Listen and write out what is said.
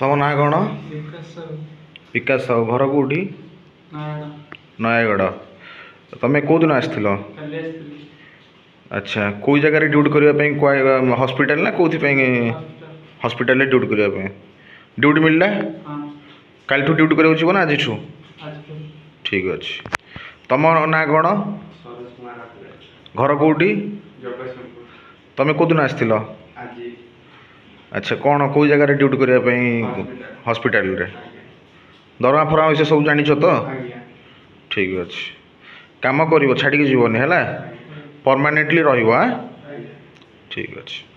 तुम ना कौन विकास साहु घर कौटी नयगढ़ तुम्हें कौद आच्छा कोई जगह ड्यूटी करने हस्पिटा ना कौन हस्पिटाल ड्यूटी करने ड्यूटी मिलला कल ठू ड्यूटी करा आज छू ठीक अच्छे तुम ना कौन घर कौटी तुम्हें कौदिन आ ଆଚ୍ଛା କ'ଣ କେଉଁ ଜାଗାରେ ଡ୍ୟୁଟି କରିବା ପାଇଁ ହସ୍ପିଟାଲ୍ରେ ଦରମା ଫରମା ବିଷୟ ସବୁ ଜାଣିଛ ତ ଠିକ୍ ଅଛି କାମ କରିବ ଛାଡ଼ିକି ଯିବନି ହେଲା ପର୍ମାନେଣ୍ଟଲି ରହିବ ଆଁ ଠିକ୍ ଅଛି